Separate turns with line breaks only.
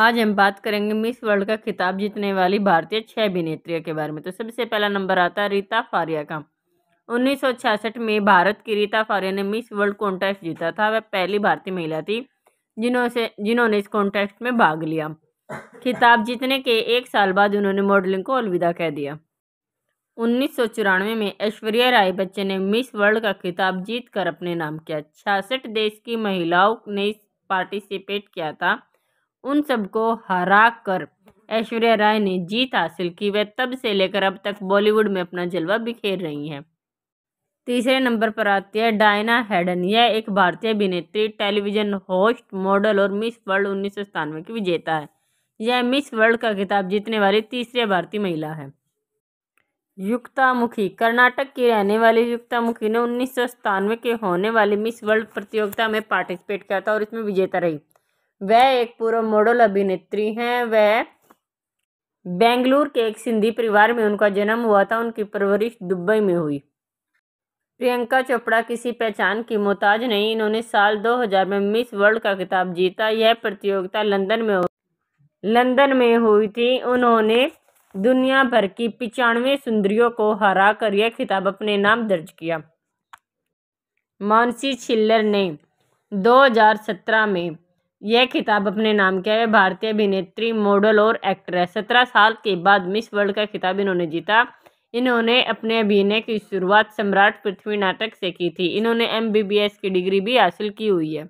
आज हम बात करेंगे मिस वर्ल्ड का खिताब जीतने वाली भारतीय छह अभिनेत्रियों के बारे में तो सबसे पहला नंबर आता है रीता फारिया का उन्नीस में भारत की रीता फारिया ने मिस वर्ल्ड कॉन्टेस्ट जीता था वह पहली भारतीय महिला थी जिन्होंने जिन्होंने इस कॉन्टेस्ट में भाग लिया खिताब जीतने के एक साल बाद उन्होंने मॉडलिंग को अलविदा कह दिया उन्नीस में ऐश्वर्या राय बच्चन ने मिस वर्ल्ड का खिताब जीत कर अपने नाम किया छियासठ देश की महिलाओं ने पार्टिसिपेट किया था उन सबको हरा कर ऐश्वर्या राय ने जीत हासिल की वह तब से लेकर अब तक बॉलीवुड में अपना जलवा बिखेर रही हैं तीसरे नंबर पर आती है डायना हेडन यह एक भारतीय अभिनेत्री टेलीविजन होस्ट मॉडल और मिस वर्ल्ड उन्नीस सौ सतानवे की विजेता है यह मिस वर्ल्ड का खिताब जीतने वाली तीसरी भारतीय महिला है युक्ता मुखी कर्नाटक की रहने वाली युक्ता मुखी ने उन्नीस सौ सतानवे के होने वाली मिस वर्ल्ड प्रतियोगिता में पार्टिसिपेट किया था और इसमें विजेता रही वह एक पूर्व मॉडल अभिनेत्री हैं वह बेंगलुरु के एक सिंधी परिवार में उनका जन्म हुआ था उनकी परवरिश दुबई में हुई प्रियंका चोपड़ा किसी पहचान की मोहताज नहीं इन्होंने साल 2000 में मिस वर्ल्ड का खिताब जीता यह प्रतियोगिता लंदन में लंदन में हुई थी उन्होंने दुनिया भर की पिचानवे सुंदरियों को हरा कर यह खिताब अपने नाम दर्ज किया मानसी छिल्लर ने 2017 में यह खिताब अपने नाम किया है भारतीय अभिनेत्री मॉडल और एक्ट्रेस सत्रह साल के बाद मिस वर्ल्ड का खिताब इन्होंने जीता इन्होंने अपने अभिनय की शुरुआत सम्राट पृथ्वी नाटक से की थी इन्होंने एमबीबीएस की डिग्री भी हासिल की हुई है